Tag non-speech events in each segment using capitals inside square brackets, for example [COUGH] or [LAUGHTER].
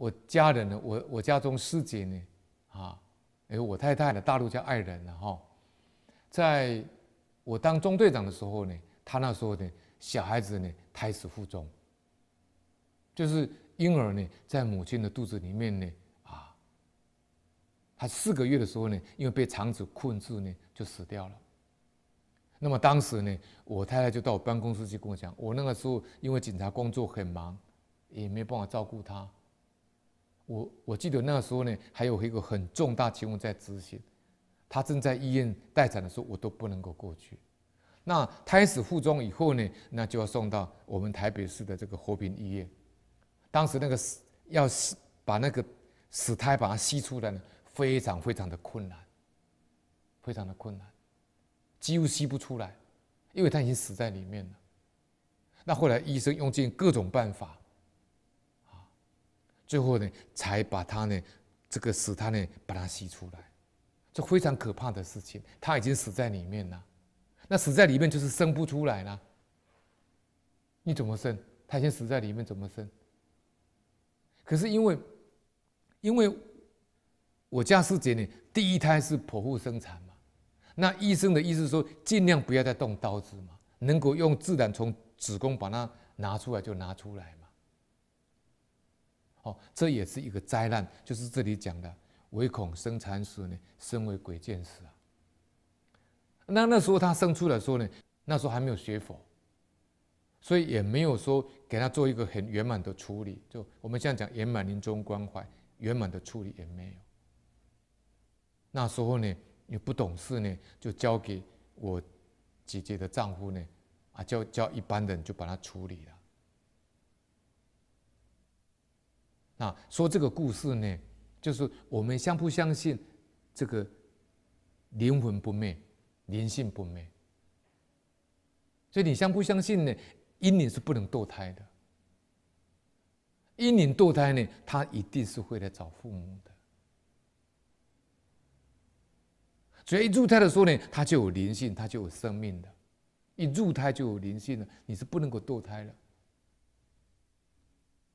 我家人呢？我我家中师姐呢？啊，哎，我太太呢？大陆叫爱人了哈。在我当中队长的时候呢，她那时候呢，小孩子呢，胎死腹中，就是婴儿呢，在母亲的肚子里面呢，啊，他四个月的时候呢，因为被肠子困住呢，就死掉了。那么当时呢，我太太就到我办公室去跟我讲，我那个时候因为警察工作很忙，也没办法照顾她。我我记得那时候呢，还有一个很重大情况在执行，他正在医院待产的时候，我都不能够过去。那胎死腹中以后呢，那就要送到我们台北市的这个和平医院。当时那个死要死，把那个死胎把它吸出来呢，非常非常的困难，非常的困难，几乎吸不出来，因为他已经死在里面了。那后来医生用尽各种办法。最后呢，才把他呢，这个死胎呢，把它吸出来，这非常可怕的事情。他已经死在里面了，那死在里面就是生不出来了，你怎么生？他先死在里面怎么生？可是因为，因为我家师姐呢，第一胎是剖腹生产嘛，那医生的意思说，尽量不要再动刀子嘛，能够用自然从子宫把它拿出来就拿出来。哦，这也是一个灾难，就是这里讲的，唯恐生残死呢，身为鬼见死啊。那那时候他生出来时候呢，那时候还没有学佛，所以也没有说给他做一个很圆满的处理，就我们现在讲圆满临终关怀，圆满的处理也没有。那时候呢，也不懂事呢，就交给我姐姐的丈夫呢，啊，叫叫一般人就把他处理了。啊，说这个故事呢，就是我们相不相信这个灵魂不灭、灵性不灭？所以你相不相信呢？阴灵是不能堕胎的，阴灵堕胎呢，它一定是会来找父母的。所以一入胎的时候呢，它就有灵性，它就有生命的，一入胎就有灵性了，你是不能够堕胎了。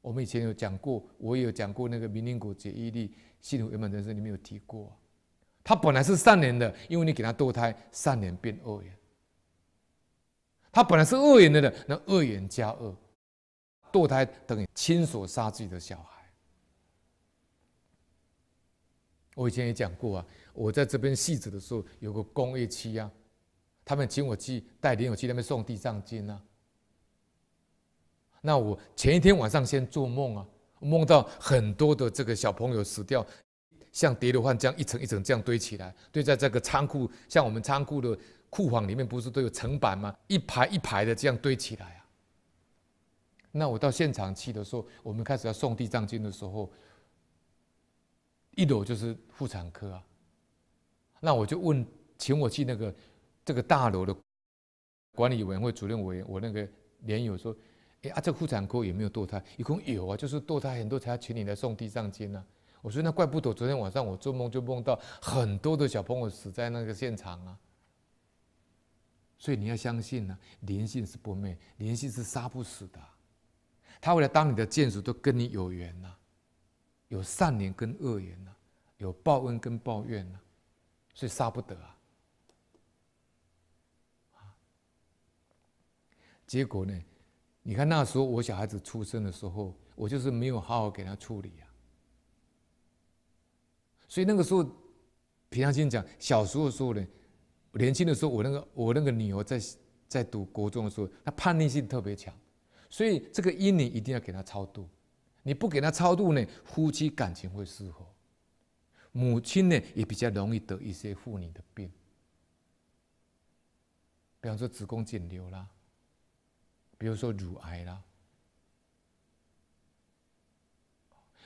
我们以前有讲过，我也有讲过那个明灵国解毅力系统圆满人生，里面有提过，他本来是善良的，因为你给他堕胎，善良变恶人。他本来是恶人的了，那恶人加恶，堕胎等于亲手杀自己的小孩。我以前也讲过啊，我在这边戏子的时候，有个工业区啊，他们请我去带领我去那边送地藏经啊。那我前一天晚上先做梦啊，梦到很多的这个小朋友死掉，像叠罗汉这样一层一层这样堆起来，堆在这个仓库，像我们仓库的库房里面不是都有层板吗？一排一排的这样堆起来啊。那我到现场去的时候，我们开始要送地藏经的时候，一楼就是妇产科啊。那我就问请我去那个这个大楼的管理委员会主任委员，我那个连友说。啊，这妇产科有没有堕胎？一共有啊，就是堕胎很多，才要请你来送地藏经呢。我说那怪不得，昨天晚上我做梦就梦到很多的小朋友死在那个现场啊。所以你要相信呢，灵性是不灭，灵性是杀不死的。他为了当你的眷属都跟你有缘呐，有善缘跟恶缘呐，有报恩跟报怨呐，所以杀不得啊。啊，结果呢？你看那时候我小孩子出生的时候，我就是没有好好给他处理呀。所以那个时候，平常心讲，小时候时候呢，年轻的时候，我那个我那个女儿在在读国中的时候，她叛逆性特别强，所以这个阴影一定要给她超度。你不给她超度呢，夫妻感情会失和，母亲呢也比较容易得一些妇女的病，比方说子宫颈瘤啦。比如说乳癌啦，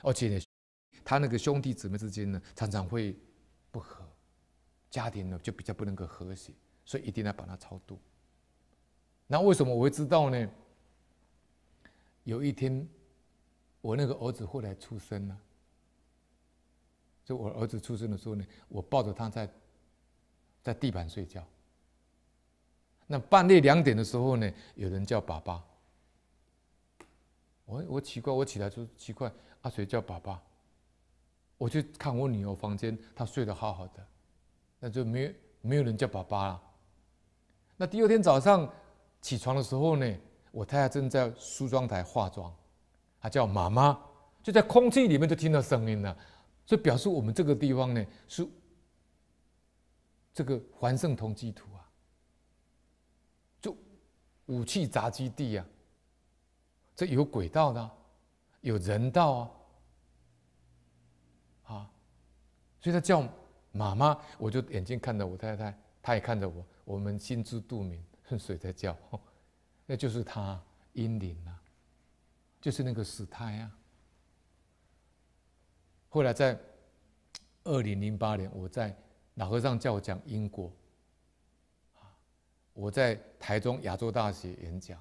而且呢，他那个兄弟姊妹之间呢，常常会不和，家庭呢就比较不能够和谐，所以一定要把它超度。那为什么我会知道呢？有一天，我那个儿子后来出生了，就我儿子出生的时候呢，我抱着他在在地板睡觉。那半夜两点的时候呢，有人叫爸爸。我我奇怪，我起来就奇怪，阿谁叫爸爸？我去看我女儿房间，她睡得好好的，那就没有没有人叫爸爸了。那第二天早上起床的时候呢，我太太正在梳妆台化妆，她叫妈妈，就在空气里面就听到声音了，所以表示我们这个地方呢是这个环圣同济图啊。武器杂基地呀，这有轨道的，有人道啊，啊，所以他叫妈妈，我就眼睛看着我太太，她也看着我，我们心知肚明，谁 [LAUGHS] 在叫？[LAUGHS] 那就是他阴灵啊，就是那个死胎啊。后来在二零零八年，我在老和尚叫我讲因果。我在台中亚洲大学演讲，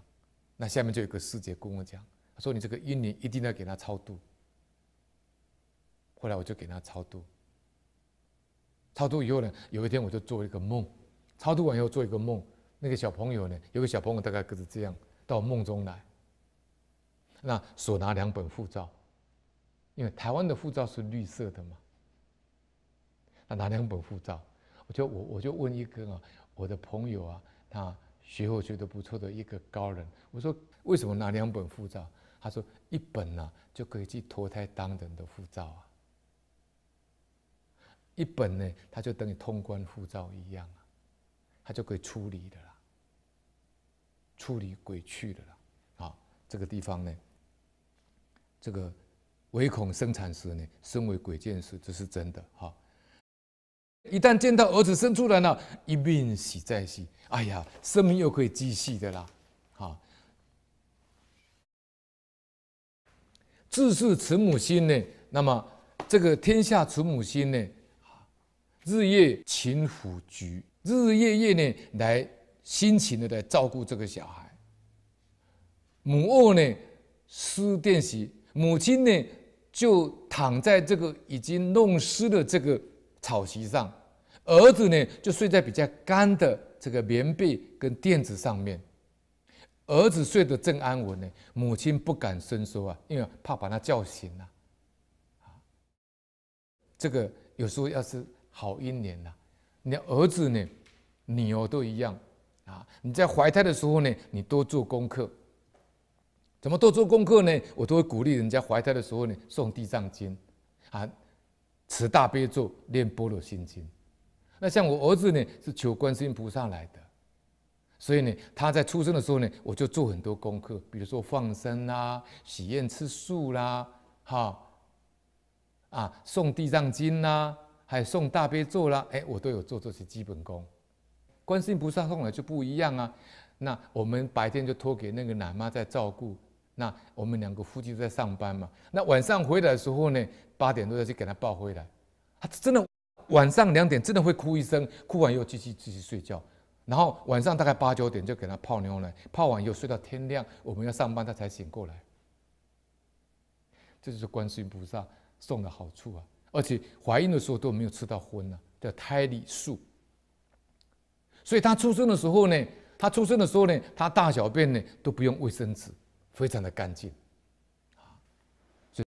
那下面就有个师姐跟我讲，她说你这个英灵一定要给他超度。后来我就给他超度，超度以后呢，有一天我就做一个梦，超度完以后做一个梦，那个小朋友呢，有个小朋友大概就是这样到梦中来，那手拿两本护照，因为台湾的护照是绿色的嘛，他拿两本护照，我就我我就问一个啊，我的朋友啊。他学我学得不错的一个高人，我说为什么拿两本护照？他说一本呢就可以去投胎当人的护照啊，一本呢他就等于通关护照一样啊，他就可以处理的啦，处理鬼去的啦。啊，这个地方呢，这个唯恐生产时呢，身为鬼见时，这是真的哈。一旦见到儿子生出来了，一命喜在喜，哎呀，生命又可以继续的啦。好，自是慈母心呢，那么这个天下慈母心呢，啊，日夜勤抚鞠，日日夜夜呢来辛勤的来照顾这个小孩。母卧呢思电席，母亲呢就躺在这个已经弄湿的这个草席上。儿子呢，就睡在比较干的这个棉被跟垫子上面。儿子睡得正安稳呢，母亲不敢伸缩啊，因为怕把他叫醒啊。啊，这个有时候要是好姻缘呐，你儿子呢，你哦都一样啊。你在怀胎的时候呢，你多做功课。怎么多做功课呢？我都会鼓励人家怀胎的时候呢，送地藏经，啊，持大悲咒，念般若心经。那像我儿子呢，是求观世音菩萨来的，所以呢，他在出生的时候呢，我就做很多功课，比如说放生啦、喜宴吃素啦、哈啊、送地藏经啦，还有送大悲咒啦，哎，我都有做这些基本功。观世音菩萨后来就不一样啊。那我们白天就托给那个奶妈在照顾，那我们两个夫妻都在上班嘛。那晚上回来的时候呢，八点多再去给他抱回来，他真的。晚上两点真的会哭一声，哭完又继续继续睡觉，然后晚上大概八九点就给他泡牛奶，泡完又睡到天亮。我们要上班，他才醒过来。这就是观世音菩萨送的好处啊！而且怀孕的时候都没有吃到荤呢，叫胎里素。所以他出生的时候呢，他出生的时候呢，他大小便呢都不用卫生纸，非常的干净。